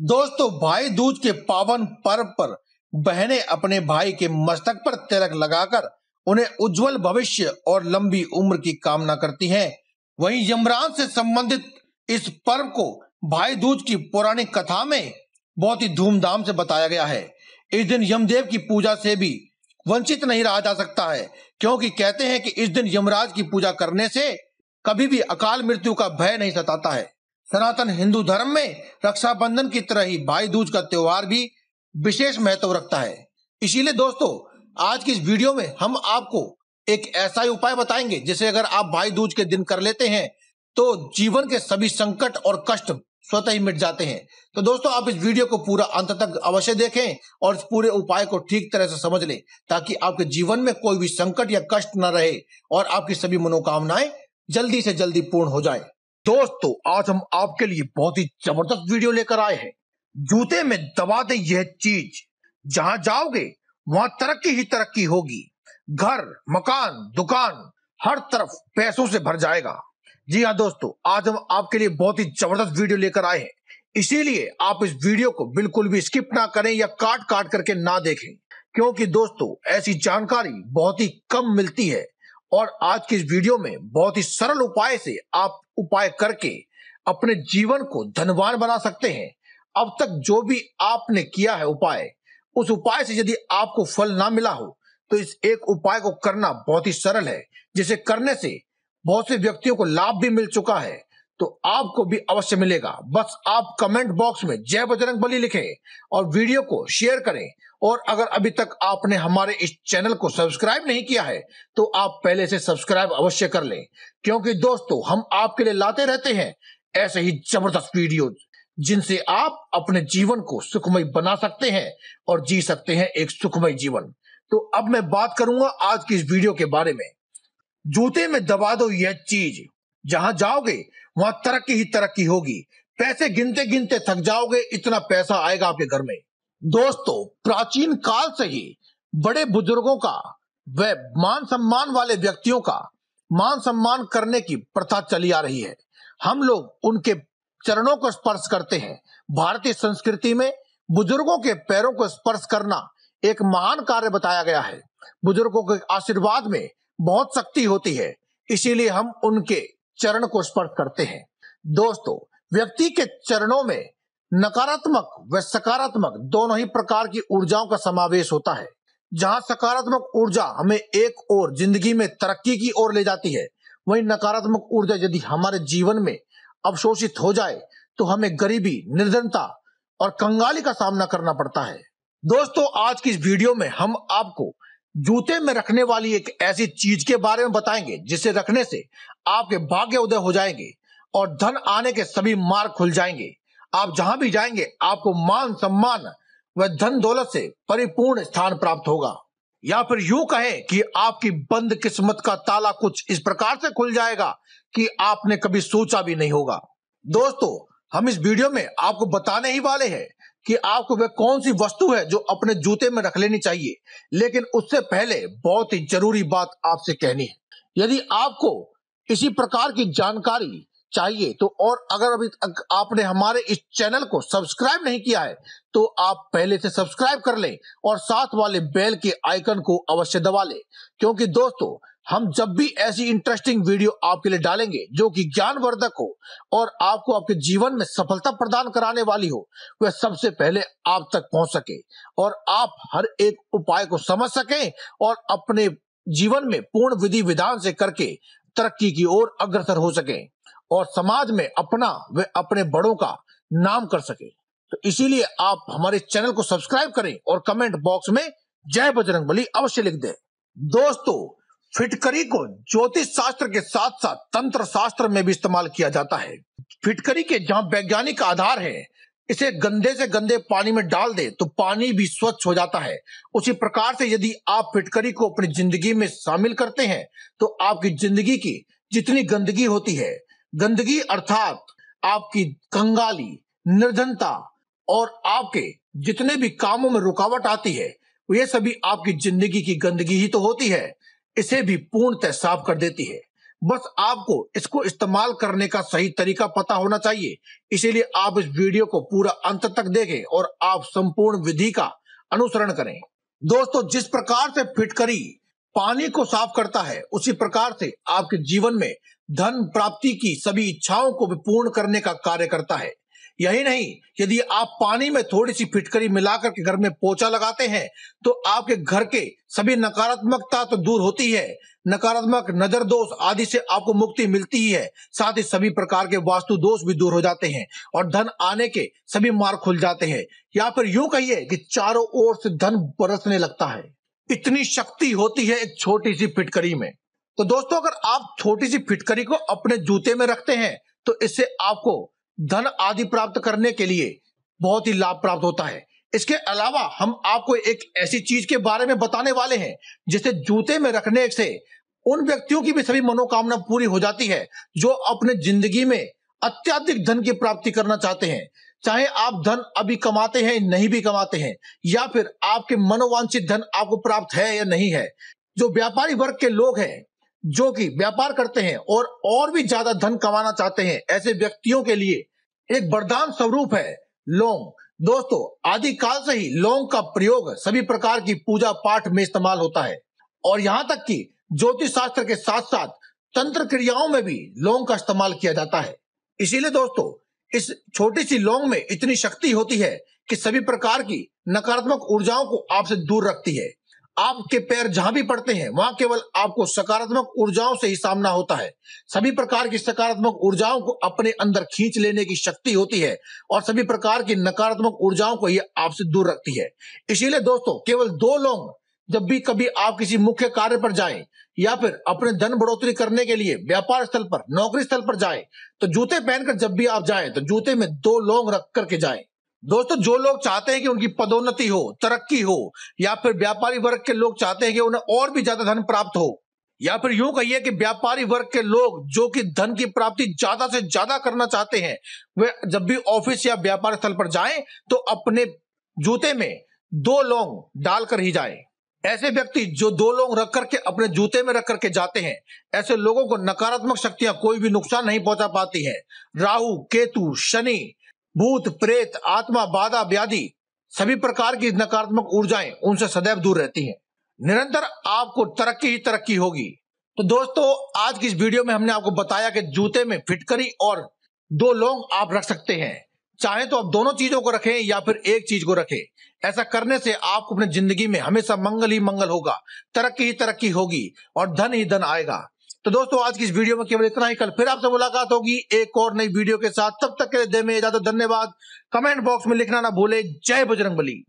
दोस्तों भाई दूज के पावन पर्व पर बहनें अपने भाई के मस्तक पर तिलक लगाकर उन्हें उज्जवल भविष्य और लंबी उम्र की कामना करती हैं। वहीं यमराज से संबंधित इस पर्व को भाई दूज की पौराणिक कथा में बहुत ही धूमधाम से बताया गया है इस दिन यमदेव की पूजा से भी वंचित नहीं रहा जा सकता है क्योंकि कहते हैं कि इस दिन यमराज की पूजा करने से कभी भी अकाल मृत्यु का भय नहीं सताता है सनातन हिंदू धर्म में रक्षाबंधन की तरह ही भाई दूज का त्योहार भी विशेष महत्व रखता है इसीलिए दोस्तों आज की इस वीडियो में हम आपको एक ऐसा ही उपाय बताएंगे जिसे अगर आप भाई दूज के दिन कर लेते हैं तो जीवन के सभी संकट और कष्ट स्वतः ही मिट जाते हैं तो दोस्तों आप इस वीडियो को पूरा अंत तक अवश्य देखें और इस पूरे उपाय को ठीक तरह से समझ लें ताकि आपके जीवन में कोई भी संकट या कष्ट न रहे और आपकी सभी मनोकामनाएं जल्दी से जल्दी पूर्ण हो जाए दोस्तों आज हम आपके लिए बहुत ही जबरदस्त वीडियो लेकर आए हैं जूते में दबा दे यह चीज जहां जाओगे वहां तरक्की ही तरक्की होगी घर मकान दुकान हर तरफ पैसों से भर जाएगा जी हाँ दोस्तों आज हम आपके लिए बहुत ही जबरदस्त वीडियो लेकर आए हैं इसीलिए आप इस वीडियो को बिल्कुल भी स्किप ना करें या काट काट करके ना देखें क्योंकि दोस्तों ऐसी जानकारी बहुत ही कम मिलती है और आज की इस वीडियो में बहुत ही सरल उपाय से आप उपाय करके अपने जीवन को धनवान बना सकते हैं अब तक जो भी आपने किया है उपाय उस उपाय से यदि आपको फल ना मिला हो तो इस एक उपाय को करना बहुत ही सरल है जिसे करने से बहुत से व्यक्तियों को लाभ भी मिल चुका है तो आपको भी अवश्य मिलेगा बस आप कमेंट बॉक्स में जय बजरंग बली लिखें और वीडियो को शेयर करें और अगर अभी तक आपने हमारे इस चैनल को सब्सक्राइब नहीं किया है तो आप पहले से सब्सक्राइब अवश्य कर लें क्योंकि दोस्तों हम आपके लिए लाते रहते हैं ऐसे ही जबरदस्त वीडियो जिनसे आप अपने जीवन को सुखमय बना सकते हैं और जी सकते हैं एक सुखमय जीवन तो अब मैं बात करूंगा आज की इस वीडियो के बारे में जूते में दबा दो यह चीज जहां जाओगे वहां तरक्की ही तरक्की होगी पैसे गिनते गिनते थक जाओगे इतना पैसा आएगा आपके घर में दोस्तों प्राचीन काल से ही बड़े बुजुर्गों का व मान सम्मान वाले व्यक्तियों का मान सम्मान करने की प्रथा चली आ रही है हम लोग उनके चरणों को स्पर्श करते हैं भारतीय संस्कृति में बुजुर्गों के पैरों को स्पर्श करना एक महान कार्य बताया गया है बुजुर्गों के आशीर्वाद में बहुत शक्ति होती है इसीलिए हम उनके चरण को स्पर्श करते हैं दोस्तों व्यक्ति के चरणों में नकारात्मक व सकारात्मक दोनों ही प्रकार की ऊर्जाओं का समावेश होता है जहां सकारात्मक ऊर्जा हमें एक और जिंदगी में तरक्की की ओर ले जाती है वहीं नकारात्मक ऊर्जा यदि हमारे जीवन में अवशोषित हो जाए तो हमें गरीबी निर्धनता और कंगाली का सामना करना पड़ता है दोस्तों आज की इस वीडियो में हम आपको जूते में रखने वाली एक ऐसी चीज के बारे में बताएंगे जिसे रखने से आपके भाग्य उदय हो जाएंगे और धन आने के सभी मार्ग खुल जाएंगे आप जहां भी जाएंगे आपको मान सम्मान व धन दौलत से परिपूर्ण स्थान प्राप्त होगा या फिर यूं कहें कि आपकी बंद किस्मत का ताला कुछ इस प्रकार से खुल जाएगा कि आपने कभी सोचा भी नहीं होगा दोस्तों हम इस वीडियो में आपको बताने ही वाले हैं कि आपको वह कौन सी वस्तु है जो अपने जूते में रख लेनी चाहिए लेकिन उससे पहले बहुत ही जरूरी बात आपसे कहनी है यदि आपको इसी प्रकार की जानकारी चाहिए तो और अगर अभी आपने हमारे इस चैनल को सब्सक्राइब नहीं किया है तो आप पहले से सब्सक्राइब कर लें और साथ वाले बेल के आइकन को अवश्य दबा लें क्योंकि दोस्तों हम जब भी ऐसी इंटरेस्टिंग वीडियो आपके लिए डालेंगे जो कि ज्ञानवर्धक हो और आपको आपके जीवन में सफलता प्रदान कराने वाली हो वह सबसे पहले आप तक पहुंच सके और आप हर एक उपाय को समझ सके और अपने जीवन में पूर्ण विधि विधान से करके तरक्की की ओर अग्रसर हो सके और समाज में अपना व अपने बड़ों का नाम कर सके तो इसीलिए आप हमारे चैनल को सब्सक्राइब करें और कमेंट बॉक्स में जय बजरंग बली अवश्य लिख दें दोस्तों फिटकरी को ज्योतिष शास्त्र के साथ साथ तंत्र शास्त्र में भी इस्तेमाल किया जाता है फिटकरी के जहाँ वैज्ञानिक आधार है इसे गंदे से गंदे पानी में डाल दे तो पानी भी स्वच्छ हो जाता है उसी प्रकार से यदि आप फिटकरी को अपनी जिंदगी में शामिल करते हैं तो आपकी जिंदगी की जितनी गंदगी होती है गंदगी अर्थात आपकी कंगाली निर्धनता और आपके जितने भी कामों में रुकावट आती है ये सभी आपकी जिंदगी की गंदगी ही तो होती है इसे भी पूर्णतः साफ कर देती है बस आपको इसको इस्तेमाल करने का सही तरीका पता होना चाहिए इसीलिए आप इस वीडियो को पूरा अंत तक देखें और आप संपूर्ण विधि का अनुसरण करें दोस्तों जिस प्रकार से फिटकरी पानी को साफ करता है उसी प्रकार से आपके जीवन में धन प्राप्ति की सभी इच्छाओं को भी पूर्ण करने का कार्य करता है यही नहीं यदि आप पानी में थोड़ी सी फिटकरी मिलाकर के घर में पोछा लगाते हैं तो आपके घर के सभी नकारात्मकता तो दूर होती है नकारात्मक नजर दोष आदि से आपको मुक्ति मिलती ही है साथ ही सभी प्रकार के वास्तु दोष भी दूर हो जाते हैं और धन आने के सभी मार्ग खुल जाते हैं या फिर यूं कहिए कि चारों ओर से धन बरसने लगता है इतनी शक्ति होती है एक छोटी सी फिटकरी में तो दोस्तों अगर आप छोटी सी फिटकरी को अपने जूते में रखते हैं तो इससे आपको धन आदि प्राप्त करने के लिए बहुत ही लाभ प्राप्त होता है इसके अलावा हम आपको एक ऐसी चीज के बारे में बताने वाले हैं जिसे जूते में रखने से उन व्यक्तियों की भी सभी मनोकामना पूरी हो जाती है जो अपने जिंदगी में अत्यधिक धन की प्राप्ति करना चाहते हैं चाहे आप धन अभी कमाते हैं नहीं भी कमाते हैं या फिर आपके मनोवांछित धन आपको प्राप्त है या नहीं है जो व्यापारी वर्ग के लोग हैं जो कि व्यापार करते हैं और और भी ज्यादा धन कमाना चाहते हैं ऐसे व्यक्तियों के लिए एक वरदान स्वरूप है लौंग दोस्तों आदि काल से ही लौंग का प्रयोग सभी प्रकार की पूजा पाठ में इस्तेमाल होता है और यहाँ तक कि ज्योतिष शास्त्र के साथ साथ तंत्र क्रियाओं में भी लौंग का इस्तेमाल किया जाता है इसीलिए दोस्तों इस छोटी सी लौंग में इतनी शक्ति होती है कि सभी प्रकार की नकारात्मक ऊर्जाओं को आपसे दूर रखती है आपके पैर जहां भी पड़ते हैं वहां केवल आपको सकारात्मक ऊर्जाओं से ही सामना होता है सभी प्रकार की सकारात्मक ऊर्जाओं को अपने अंदर खींच लेने की शक्ति होती है और सभी प्रकार की नकारात्मक ऊर्जाओं को ये आपसे दूर रखती है इसीलिए दोस्तों केवल दो लोग जब भी कभी आप किसी मुख्य कार्य पर जाए या फिर अपने धन बढ़ोतरी करने के लिए व्यापार स्थल पर नौकरी स्थल पर जाए तो जूते पहनकर जब भी आप जाए तो जूते में दो लोंग रख करके जाएं दोस्तों जो लोग चाहते हैं कि उनकी पदोन्नति हो तरक्की हो या फिर व्यापारी वर्ग के लोग चाहते हैं कि उन्हें और भी ज्यादा धन प्राप्त हो या फिर यूं कहिए कि व्यापारी वर्ग के लोग जो कि धन की प्राप्ति ज्यादा से ज्यादा करना चाहते हैं वे जब भी ऑफिस या व्यापार स्थल पर जाएं तो अपने जूते में दो लोंग डालकर ही जाएं ऐसे व्यक्ति जो दो लोंग रख करके अपने जूते में रख करके जाते हैं ऐसे लोगों को नकारात्मक शक्तियां कोई भी नुकसान नहीं पहुंचा पाती है राहु केतु शनि भूत प्रेत आत्मा बाधा व्याधि सभी प्रकार की नकारात्मक ऊर्जाएं उनसे सदैव दूर रहती हैं निरंतर आपको तरक्की ही तरक्की होगी तो दोस्तों आज की इस वीडियो में हमने आपको बताया कि जूते में फिटकरी और दो लोग आप रख सकते हैं चाहे तो आप दोनों चीजों को रखें या फिर एक चीज को रखें ऐसा करने से आपको अपने जिंदगी में हमेशा मंगल ही मंगल होगा तरक्की ही तरक्की होगी और धन ही धन आएगा तो दोस्तों आज की इस वीडियो में केवल इतना ही कल फिर आपसे मुलाकात होगी एक और नई वीडियो के साथ तब तक के लिए दे में इजाजत धन्यवाद कमेंट बॉक्स में लिखना ना भूले जय बजरंग बली